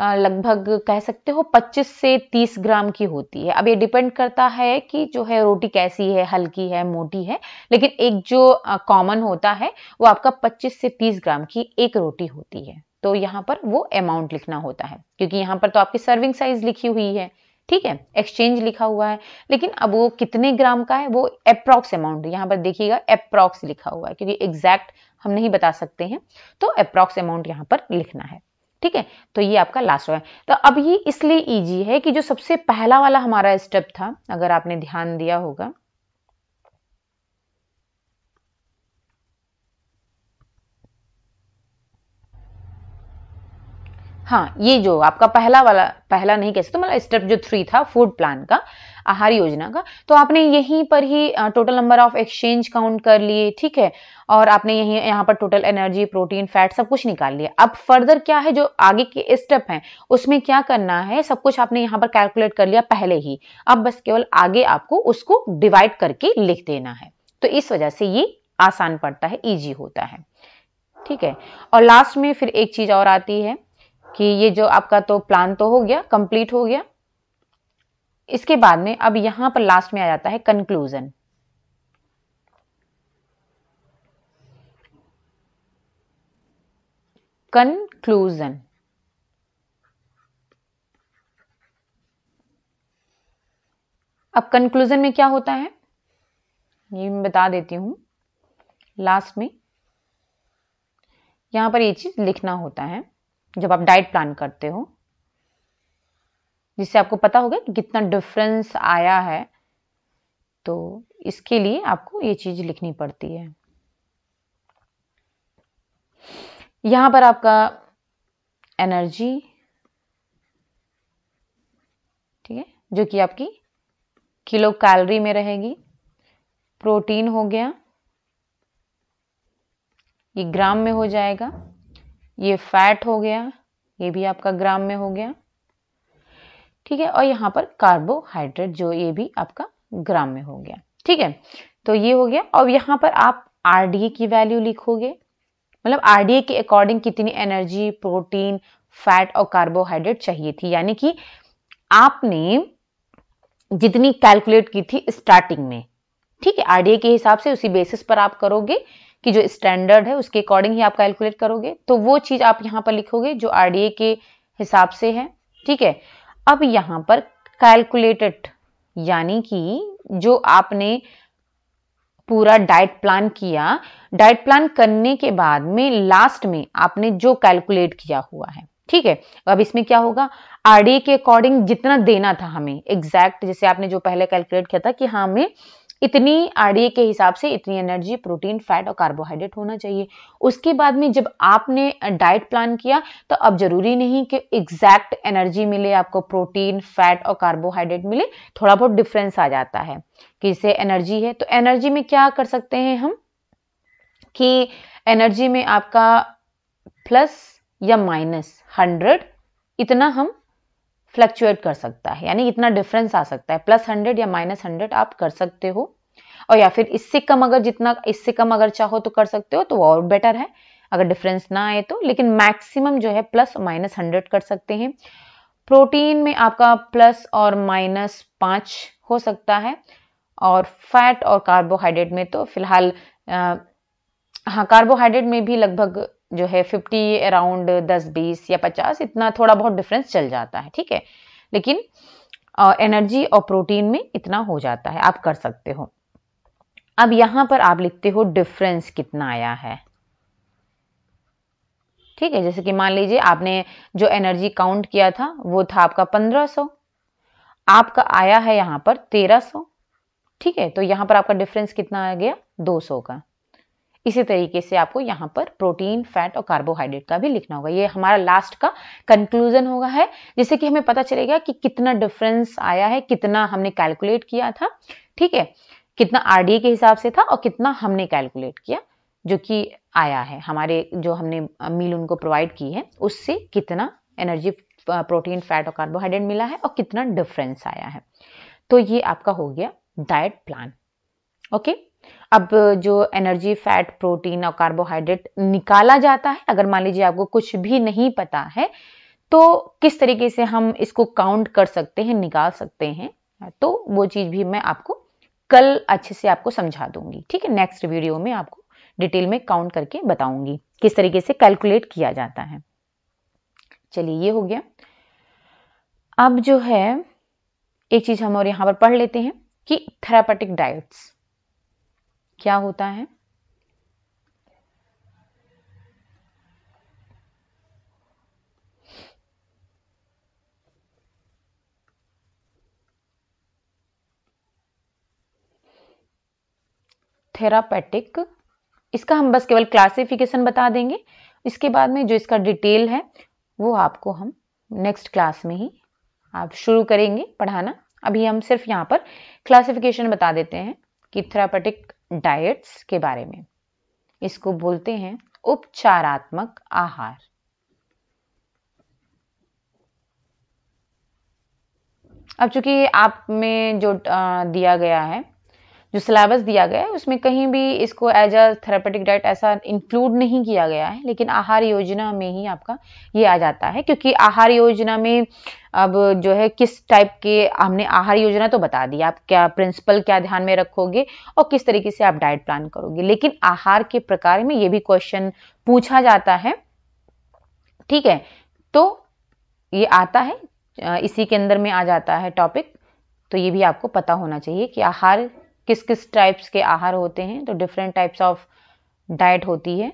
लगभग कह सकते हो 25 से 30 ग्राम की होती है अब ये डिपेंड करता है कि जो है रोटी कैसी है हल्की है मोटी है लेकिन एक जो कॉमन होता है वो आपका 25 से 30 ग्राम की एक रोटी होती है तो यहाँ पर वो अमाउंट लिखना होता है क्योंकि यहाँ पर तो आपकी सर्विंग साइज लिखी हुई है ठीक है एक्सचेंज लिखा हुआ है लेकिन अब वो कितने ग्राम का है वो अप्रॉक्स अमाउंट यहाँ पर देखिएगा अप्रॉक्स लिखा हुआ है क्योंकि एग्जैक्ट हम नहीं बता सकते हैं तो अप्रॉक्स अमाउंट यहाँ पर लिखना है ठीक है तो ये आपका लास्ट है तो अब ये इसलिए इजी है कि जो सबसे पहला वाला हमारा स्टेप था अगर आपने ध्यान दिया होगा हाँ ये जो आपका पहला वाला पहला नहीं कह सकते मतलब स्टेप जो थ्री था फूड प्लान का आहार योजना का तो आपने यहीं पर ही total number of exchange count कर लिए ठीक है और आपने यही यहाँ पर टोटल एनर्जी प्रोटीन फैट सब कुछ निकाल लिया अब फर्दर क्या है जो आगे के स्टेप हैं उसमें क्या करना है सब कुछ आपने यहाँ पर कैलकुलेट कर लिया पहले ही अब बस केवल आगे आपको उसको डिवाइड करके लिख देना है तो इस वजह से ये आसान पड़ता है ईजी होता है ठीक है और लास्ट में फिर एक चीज और आती है कि ये जो आपका तो प्लान तो हो गया कंप्लीट हो गया इसके बाद में अब यहां पर लास्ट में आ जाता है कंक्लूजन कंक्लूजन अब कंक्लूजन में क्या होता है ये मैं बता देती हूं लास्ट में यहां पर ये चीज़ लिखना होता है जब आप डाइट प्लान करते हो जिससे आपको पता होगा कि कितना डिफरेंस आया है तो इसके लिए आपको ये चीज लिखनी पड़ती है यहां पर आपका एनर्जी ठीक है जो कि आपकी किलो कैलोरी में रहेगी प्रोटीन हो गया ये ग्राम में हो जाएगा ये फैट हो गया ये भी आपका ग्राम में हो गया ठीक है और यहाँ पर कार्बोहाइड्रेट जो ये भी आपका ग्राम में हो गया ठीक है तो ये हो गया और यहाँ पर आप आर की वैल्यू लिखोगे मतलब आर के अकॉर्डिंग कितनी एनर्जी प्रोटीन फैट और कार्बोहाइड्रेट चाहिए थी यानी कि आपने जितनी कैलकुलेट की थी स्टार्टिंग में ठीक है आरडीए के हिसाब से उसी बेसिस पर आप करोगे की जो स्टैंडर्ड है उसके अकॉर्डिंग ही आप कैलकुलेट करोगे तो वो चीज़ आप यहाँ पर लिखोगे जो आर के हिसाब से है ठीक है अब यहाँ पर कैलकुलेटेड यानी कि जो आपने पूरा डाइट प्लान किया डाइट प्लान करने के बाद में लास्ट में आपने जो कैलकुलेट किया हुआ है ठीक है तो अब इसमें क्या होगा आरडीए के अकॉर्डिंग जितना देना था हमें एग्जैक्ट जैसे आपने जो पहले कैलकुलेट किया था कि हाँ हमें इतनी आरडीए के हिसाब से इतनी एनर्जी प्रोटीन फैट और कार्बोहाइड्रेट होना चाहिए उसके बाद में जब आपने डाइट प्लान किया तो अब जरूरी नहीं कि एग्जैक्ट एनर्जी मिले आपको प्रोटीन फैट और कार्बोहाइड्रेट मिले थोड़ा बहुत डिफरेंस आ जाता है कि जैसे एनर्जी है तो एनर्जी में क्या कर सकते हैं हम कि एनर्जी में आपका प्लस या माइनस हंड्रेड इतना हम फ्लक्चुएट कर सकता है यानी इतना डिफरेंस आ सकता है प्लस हंड्रेड या माइनस हंड्रेड आप कर सकते हो और या फिर इससे कम अगर जितना इससे कम अगर चाहो तो कर सकते हो तो और बेटर है अगर डिफरेंस ना आए तो लेकिन मैक्सिमम जो है प्लस माइनस हंड्रेड कर सकते हैं प्रोटीन में आपका प्लस और माइनस पांच हो सकता है और फैट और कार्बोहाइड्रेट में तो फिलहाल हाँ कार्बोहाइड्रेट में भी लगभग जो है फिफ्टी अराउंड दस बीस या पचास इतना थोड़ा बहुत डिफरेंस चल जाता है ठीक है लेकिन एनर्जी और प्रोटीन में इतना हो जाता है आप कर सकते हो अब यहाँ पर आप लिखते हो डिफरेंस कितना आया है ठीक है जैसे कि मान लीजिए आपने जो एनर्जी काउंट किया था वो था आपका 1500 आपका आया है यहां पर 1300 ठीक है तो यहां पर आपका डिफरेंस कितना आ गया 200 का इसी तरीके से आपको यहाँ पर प्रोटीन फैट और कार्बोहाइड्रेट का भी लिखना होगा ये हमारा लास्ट का कंक्लूजन होगा है जिससे कि हमें पता चलेगा कि कितना डिफरेंस आया है कितना हमने कैलकुलेट किया था ठीक है कितना आर के हिसाब से था और कितना हमने कैलकुलेट किया जो कि आया है हमारे जो हमने मील उनको प्रोवाइड की है उससे कितना एनर्जी प्रोटीन फैट और कार्बोहाइड्रेट मिला है और कितना डिफरेंस आया है तो ये आपका हो गया डाइट प्लान ओके अब जो एनर्जी फैट प्रोटीन और कार्बोहाइड्रेट निकाला जाता है अगर मान लीजिए आपको कुछ भी नहीं पता है तो किस तरीके से हम इसको काउंट कर सकते हैं निकाल सकते हैं तो वो चीज़ भी मैं आपको कल अच्छे से आपको समझा दूंगी ठीक है नेक्स्ट वीडियो में आपको डिटेल में काउंट करके बताऊंगी किस तरीके से कैलकुलेट किया जाता है चलिए ये हो गया अब जो है एक चीज़ हम और यहां पर पढ़ लेते हैं कि थेरापेटिक डाइट्स क्या होता है थेरापेटिक इसका हम बस केवल क्लासिफिकेशन बता देंगे इसके बाद में जो इसका डिटेल है वो आपको हम नेक्स्ट क्लास में ही आप शुरू करेंगे पढ़ाना अभी हम सिर्फ यहाँ पर क्लासिफिकेशन बता देते हैं कि थेरापेटिक डाइट्स के बारे में इसको बोलते हैं उपचारात्मक आहार अब चूंकि आप में जो दिया गया है जो सिलेबस दिया गया है उसमें कहीं भी इसको एज अ थेरापेटिक डाइट ऐसा इंक्लूड नहीं किया गया है लेकिन आहार योजना में ही आपका ये आ जाता है क्योंकि आहार योजना में अब जो है किस टाइप के हमने आहार योजना तो बता दी आप क्या प्रिंसिपल क्या ध्यान में रखोगे और किस तरीके से आप डाइट प्लान करोगे लेकिन आहार के प्रकार में ये भी क्वेश्चन पूछा जाता है ठीक है तो ये आता है इसी के अंदर में आ जाता है टॉपिक तो ये भी आपको पता होना चाहिए कि आहार किस किस टाइप्स के आहार होते हैं तो डिफरेंट टाइप्स ऑफ डाइट होती है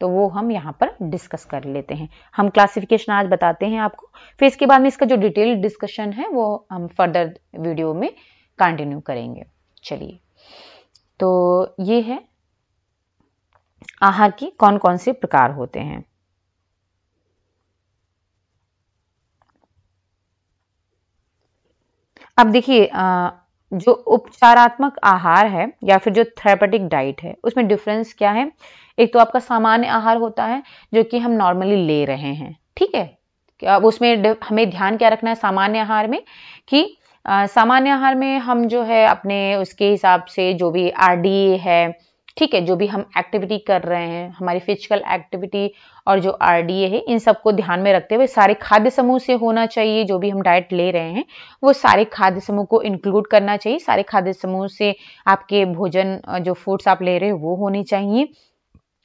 तो वो हम यहाँ पर डिस्कस कर लेते हैं हम क्लासिफिकेशन आज बताते हैं आपको फिर इसके बाद में इसका जो डिटेल डिस्कशन है वो हम फर्दर वीडियो में कंटिन्यू करेंगे चलिए तो ये है आहार की कौन कौन से प्रकार होते हैं अब देखिए जो उपचारात्मक आहार है या फिर जो थेरेपेटिक डाइट है उसमें डिफरेंस क्या है एक तो आपका सामान्य आहार होता है जो कि हम नॉर्मली ले रहे हैं ठीक है अब उसमें हमें ध्यान क्या रखना है सामान्य आहार में कि सामान्य आहार में हम जो है अपने उसके हिसाब से जो भी आर है ठीक है जो भी हम एक्टिविटी कर रहे हैं हमारी फिजिकल एक्टिविटी और जो आर है इन सब को ध्यान में रखते हुए सारे खाद्य समूह से होना चाहिए जो भी हम डाइट ले रहे हैं वो सारे खाद्य समूह को इंक्लूड करना चाहिए सारे खाद्य समूह से आपके भोजन जो फूड्स आप ले रहे हो वो होने चाहिए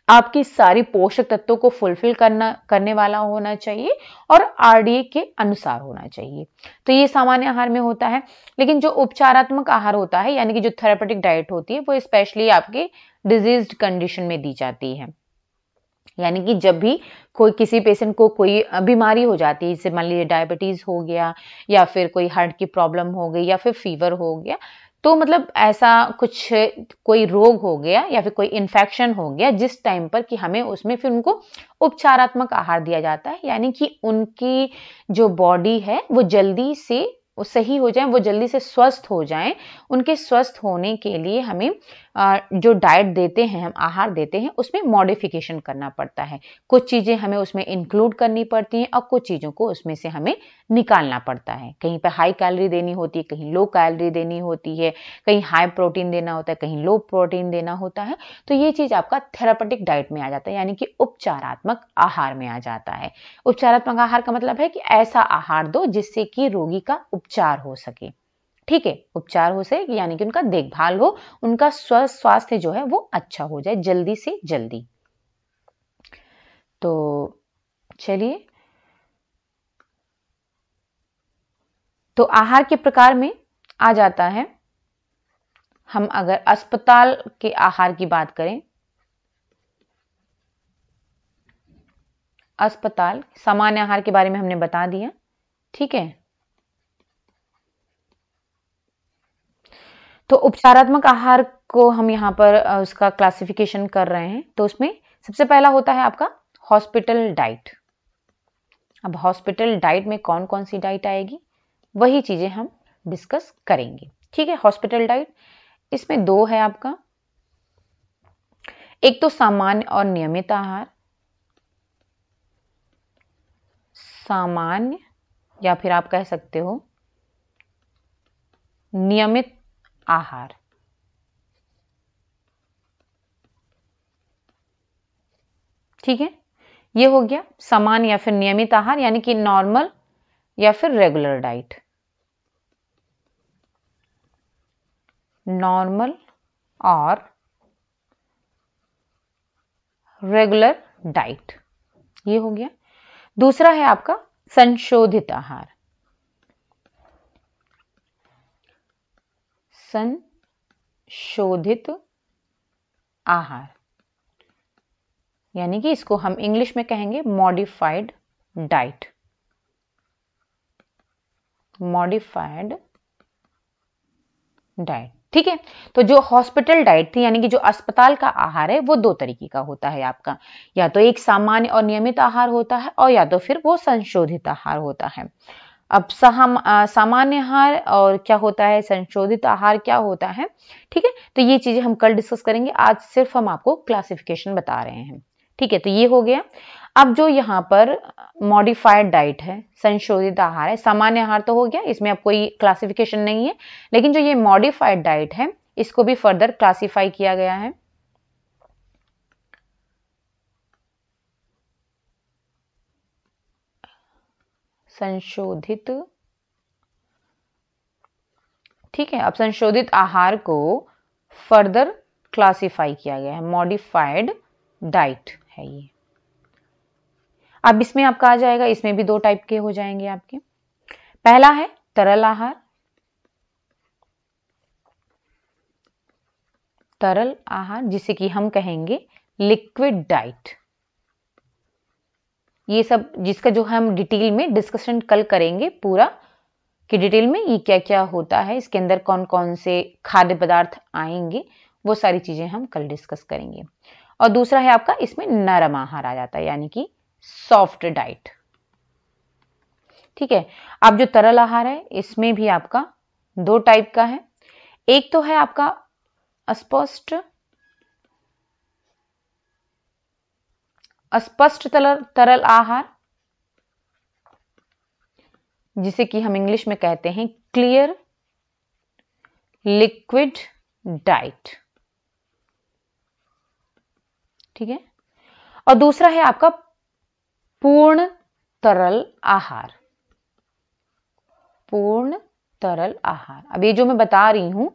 आपकी सारी पोषक तत्वों को फुलफिल करना करने वाला होना चाहिए और आरडीए के अनुसार होना चाहिए तो ये सामान्य आहार में होता है लेकिन जो उपचारात्मक आहार होता है यानी कि जो थेरापेटिक डाइट होती है वो स्पेशली आपके डिजीज कंडीशन में दी जाती है यानी कि जब भी कोई किसी पेशेंट को कोई बीमारी हो जाती है जैसे मान लीजिए डायबिटीज़ हो गया या फिर कोई हार्ट की प्रॉब्लम हो गई या फिर फीवर हो गया तो मतलब ऐसा कुछ कोई रोग हो गया या फिर कोई इन्फेक्शन हो गया जिस टाइम पर कि हमें उसमें फिर उनको उपचारात्मक आहार दिया जाता है यानी कि उनकी जो बॉडी है वो जल्दी से वो सही हो जाए वो जल्दी से स्वस्थ हो जाए उनके स्वस्थ होने के लिए हमें जो डाइट देते हैं हम आहार देते हैं उसमें मॉडिफिकेशन करना पड़ता है कुछ चीज़ें हमें उसमें इंक्लूड करनी पड़ती हैं और कुछ चीज़ों को उसमें से हमें निकालना पड़ता है कहीं पर हाई कैलोरी देनी होती है कहीं लो कैलोरी देनी होती है कहीं हाई प्रोटीन देना होता है कहीं लो प्रोटीन देना होता है तो ये चीज़ आपका थेरापेटिक डाइट में आ जाता है यानी कि उपचारात्मक आहार में आ जाता है उपचारात्मक आहार का मतलब है कि ऐसा आहार दो जिससे कि रोगी का उपचार हो सके ठीक है उपचार हो सके यानी कि उनका देखभाल हो उनका स्व स्वास्थ्य जो है वो अच्छा हो जाए जल्दी से जल्दी तो चलिए तो आहार के प्रकार में आ जाता है हम अगर अस्पताल के आहार की बात करें अस्पताल सामान्य आहार के बारे में हमने बता दिया ठीक है तो उपचारात्मक आहार को हम यहाँ पर उसका क्लासिफिकेशन कर रहे हैं तो उसमें सबसे पहला होता है आपका हॉस्पिटल डाइट अब हॉस्पिटल डाइट में कौन कौन सी डाइट आएगी वही चीज़ें हम डिस्कस करेंगे ठीक है हॉस्पिटल डाइट इसमें दो है आपका एक तो सामान्य और नियमित आहार सामान्य या फिर आप कह सकते हो नियमित आहार ठीक है ये हो गया समान या फिर नियमित आहार यानी कि नॉर्मल या फिर रेगुलर डाइट नॉर्मल और रेगुलर डाइट ये हो गया दूसरा है आपका संशोधित आहार संशोधित आहार यानी कि इसको हम इंग्लिश में कहेंगे मॉडिफाइड डाइट मॉडिफाइड डाइट ठीक है तो जो हॉस्पिटल डाइट थी यानी कि जो अस्पताल का आहार है वो दो तरीके का होता है आपका या तो एक सामान्य और नियमित आहार होता है और या तो फिर वो संशोधित आहार होता है अब सहम सामान्य आहार और क्या होता है संशोधित आहार क्या होता है ठीक है तो ये चीजें हम कल डिस्कस करेंगे आज सिर्फ हम आपको क्लासिफिकेशन बता रहे हैं ठीक है तो ये हो गया अब जो यहाँ पर मॉडिफाइड डाइट है संशोधित आहार है सामान्य आहार तो हो गया इसमें अब कोई क्लासिफिकेशन नहीं है लेकिन जो ये मॉडिफाइड डाइट है इसको भी फर्दर क्लासिफाई किया गया है संशोधित ठीक है अब संशोधित आहार को फर्दर क्लासिफाई किया गया है मॉडिफाइड डाइट है ये अब इसमें आपका आ जाएगा इसमें भी दो टाइप के हो जाएंगे आपके पहला है तरल आहार तरल आहार जिसे कि हम कहेंगे लिक्विड डाइट ये सब जिसका जो हम डिटेल में डिस्कशन कल करेंगे पूरा कि डिटेल में ये क्या क्या होता है इसके अंदर कौन कौन से खाद्य पदार्थ आएंगे वो सारी चीज़ें हम कल डिस्कस करेंगे और दूसरा है आपका इसमें नरम आहार आ जाता है यानी कि सॉफ्ट डाइट ठीक है अब जो तरल आहार है इसमें भी आपका दो टाइप का है एक तो है आपका अस्पष्ट अस्पष्ट तरल तरल आहार जिसे कि हम इंग्लिश में कहते हैं क्लियर लिक्विड डाइट ठीक है और दूसरा है आपका पूर्ण तरल आहार पूर्ण तरल आहार अब ये जो मैं बता रही हूं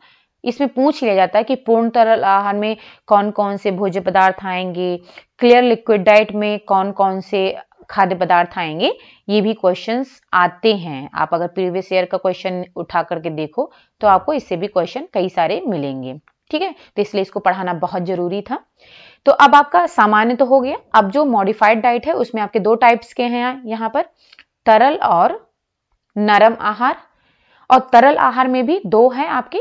इसमें पूछ लिया जाता है कि पूर्ण तरल आहार में कौन कौन से भोज्य पदार्थ आएंगे क्लियर लिक्विड डाइट में कौन कौन से खाद्य पदार्थ आएंगे ये भी क्वेश्चंस आते हैं आप अगर प्रीवियस ईयर का क्वेश्चन उठा करके देखो तो आपको इससे भी क्वेश्चन कई सारे मिलेंगे ठीक है तो इसलिए इसको पढ़ाना बहुत जरूरी था तो अब आपका सामान्य तो हो गया अब जो मॉडिफाइड डाइट है उसमें आपके दो टाइप्स के हैं यहाँ पर तरल और नरम आहार और तरल आहार में भी दो है आपके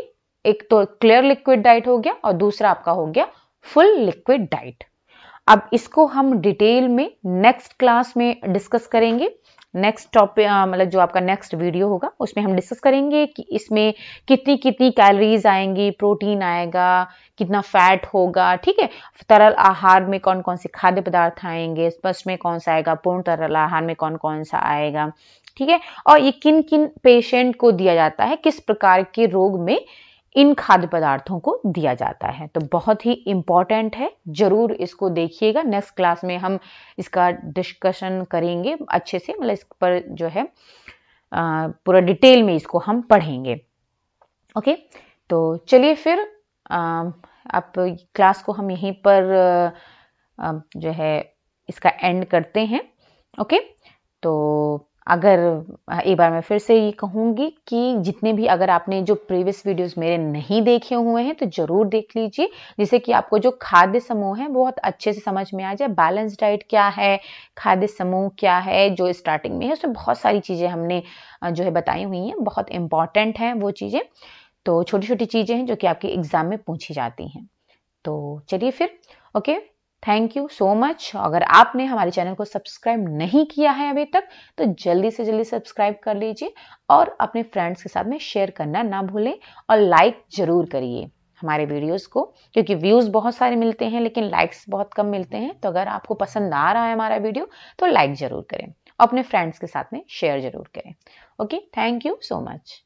एक तो क्लियर लिक्विड डाइट हो गया और दूसरा आपका हो गया फुल लिक्विड डाइट अब इसको हम डिटेल में नेक्स्ट क्लास में डिस्कस करेंगे नेक्स्ट टॉपिक मतलब जो आपका नेक्स्ट वीडियो होगा उसमें हम डिस्कस करेंगे कि इसमें कितनी कितनी कैलोरीज आएंगी प्रोटीन आएगा कितना फैट होगा ठीक है तरल आहार में कौन कौन से खाद्य पदार्थ आएंगे स्पष्ट में कौन सा आएगा पूर्ण तरल आहार में कौन कौन सा आएगा ठीक है और ये किन किन पेशेंट को दिया जाता है किस प्रकार के रोग में इन खाद्य पदार्थों को दिया जाता है तो बहुत ही इम्पॉर्टेंट है ज़रूर इसको देखिएगा नेक्स्ट क्लास में हम इसका डिस्कशन करेंगे अच्छे से मतलब इस पर जो है पूरा डिटेल में इसको हम पढ़ेंगे ओके तो चलिए फिर आप क्लास को हम यहीं पर जो है इसका एंड करते हैं ओके तो अगर एक बार मैं फिर से ये कहूँगी कि जितने भी अगर आपने जो प्रीवियस वीडियोस मेरे नहीं देखे हुए हैं तो ज़रूर देख लीजिए जिससे कि आपको जो खाद्य समूह है बहुत अच्छे से समझ में आ जाए बैलेंस डाइट क्या है खाद्य समूह क्या है जो स्टार्टिंग में है उसमें बहुत सारी चीज़ें हमने जो है बताई हुई हैं बहुत इंपॉर्टेंट हैं वो चीज़ें तो छोटी छोटी चीज़ें हैं जो कि आपके एग्ज़ाम में पूछी जाती हैं तो चलिए फिर okay thank you so much अगर आपने हमारे चैनल को सब्सक्राइब नहीं किया है अभी तक तो जल्दी से जल्दी सब्सक्राइब कर लीजिए और अपने फ्रेंड्स के साथ में शेयर करना ना भूलें और लाइक ज़रूर करिए हमारे वीडियोस को क्योंकि व्यूज़ बहुत सारे मिलते हैं लेकिन लाइक्स बहुत कम मिलते हैं तो अगर आपको पसंद आ रहा है हमारा वीडियो तो लाइक ज़रूर करें अपने फ्रेंड्स के साथ में शेयर ज़रूर करें okay thank you so much